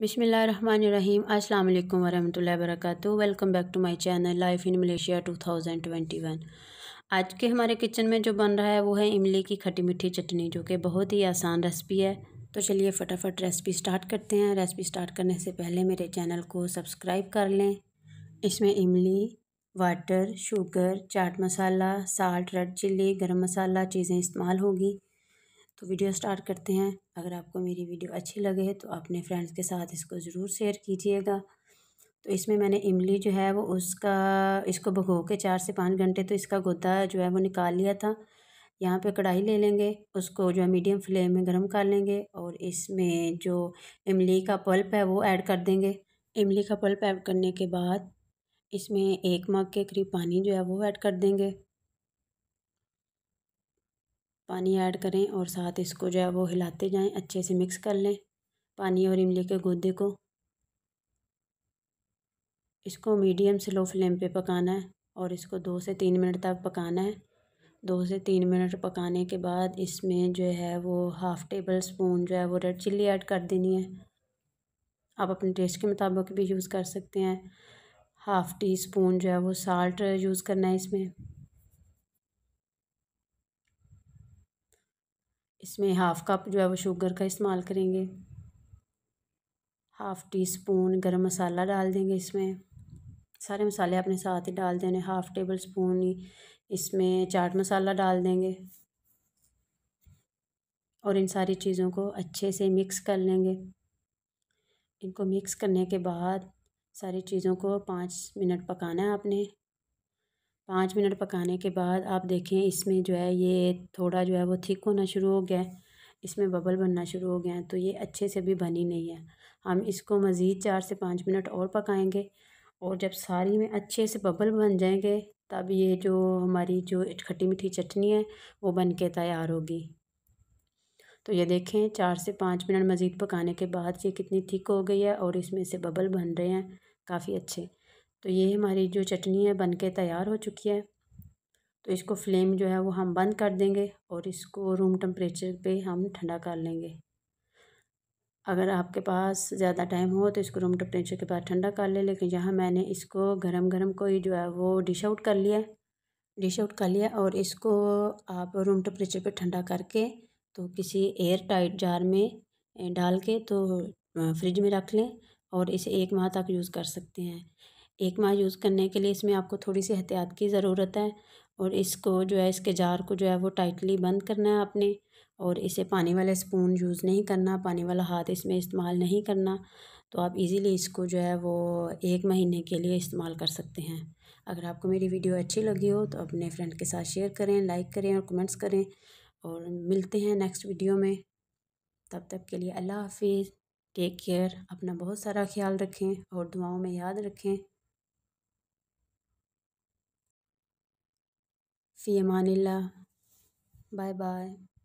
बिसमीम् अल्लाम वरहमल वर्क welcome back to my channel life in Malaysia 2021 आज के हमारे किचन में जो बन रहा है वो है इमली की खट्टी मीठी चटनी जो कि बहुत ही आसान रेसिपी है तो चलिए फटाफट रेसिपी स्टार्ट करते हैं रेसिपी स्टार्ट करने से पहले मेरे चैनल को सब्सक्राइब कर लें इसमें इमली water sugar chaat masala salt red chilli garam masala चीज़ें इस्तेमाल होगी तो वीडियो स्टार्ट करते हैं अगर आपको मेरी वीडियो अच्छी लगे तो अपने फ्रेंड्स के साथ इसको ज़रूर शेयर कीजिएगा तो इसमें मैंने इमली जो है वो उसका इसको भगो के चार से पाँच घंटे तो इसका गोदा जो है वो निकाल लिया था यहाँ पे कढ़ाई ले लेंगे उसको जो है मीडियम फ्लेम में गर्म कर लेंगे और इसमें जो इमली का पल्प है वो ऐड कर देंगे इमली का पल्प ऐड करने के बाद इसमें एक मग के करीब पानी जो है वो ऐड कर देंगे पानी ऐड करें और साथ इसको जो है वो हिलाते जाएं अच्छे से मिक्स कर लें पानी और इमली के गूदे को इसको मीडियम से लो फ्लेम पे पकाना है और इसको दो से तीन मिनट तक पकाना है दो से तीन मिनट पकाने के बाद इसमें जो है वो हाफ़ टेबल स्पून जो है वो रेड चिल्ली ऐड कर देनी है आप अपने टेस्ट के मुताबिक भी यूज़ कर सकते हैं हाफ़ टी स्पून जो है वो साल्ट यूज़ करना है इसमें इसमें हाफ़ कप जो है वो शुगर का इस्तेमाल करेंगे हाफ़ टी स्पून गर्म मसाला डाल देंगे इसमें सारे मसाले अपने साथ ही डाल देने हाफ़ टेबल स्पून इसमें चाट मसाला डाल देंगे और इन सारी चीज़ों को अच्छे से मिक्स कर लेंगे इनको मिक्स करने के बाद सारी चीज़ों को पाँच मिनट पकाना है आपने पाँच मिनट पकाने के बाद आप देखें इसमें जो है ये थोड़ा जो है वो थिक होना शुरू हो गया है इसमें बबल बनना शुरू हो गया है तो ये अच्छे से भी बनी नहीं है हम इसको मज़ीद चार से पाँच मिनट और पकाएंगे और जब सारी में अच्छे से बबल बन जाएंगे तब ये जो हमारी जो खट्टी मीठी चटनी है वो बन के तैयार होगी तो ये देखें चार से पाँच मिनट मज़ीद पकाने के बाद ये कितनी थिक हो गई है और इसमें से बबल बन रहे हैं काफ़ी अच्छे तो ये हमारी जो चटनी है बन के तैयार हो चुकी है तो इसको फ्लेम जो है वो हम बंद कर देंगे और इसको रूम टेम्परेचर पे हम ठंडा कर लेंगे अगर आपके पास ज़्यादा टाइम हो तो इसको रूम टेम्परेचर के बाद ठंडा कर ले लेकिन यहाँ मैंने इसको गरम गरम कोई जो है वो डिश आउट कर लिया डिश आउट कर लिया और इसको आप रूम टेम्परेचर पे ठंडा करके तो किसी एयर टाइट जार में डाल के तो फ्रिज में रख लें और इसे एक माह तक यूज़ कर सकते हैं एक माह यूज़ करने के लिए इसमें आपको थोड़ी सी एहतियात की ज़रूरत है और इसको जो है इसके जार को जो है वो टाइटली बंद करना है आपने और इसे पानी वाला स्पून यूज़ नहीं करना पानी वाला हाथ इसमें इस्तेमाल नहीं करना तो आप इजीली इसको जो है वो एक महीने के लिए इस्तेमाल कर सकते हैं अगर आपको मेरी वीडियो अच्छी लगी हो तो अपने फ्रेंड के साथ शेयर करें लाइक करें और कमेंट्स करें और मिलते हैं नेक्स्ट वीडियो में तब तक के लिए अल्लाह हाफिज़ टेक केयर अपना बहुत सारा ख्याल रखें और दुआओं में याद रखें फ़ी अमानिल्ला बाय बाय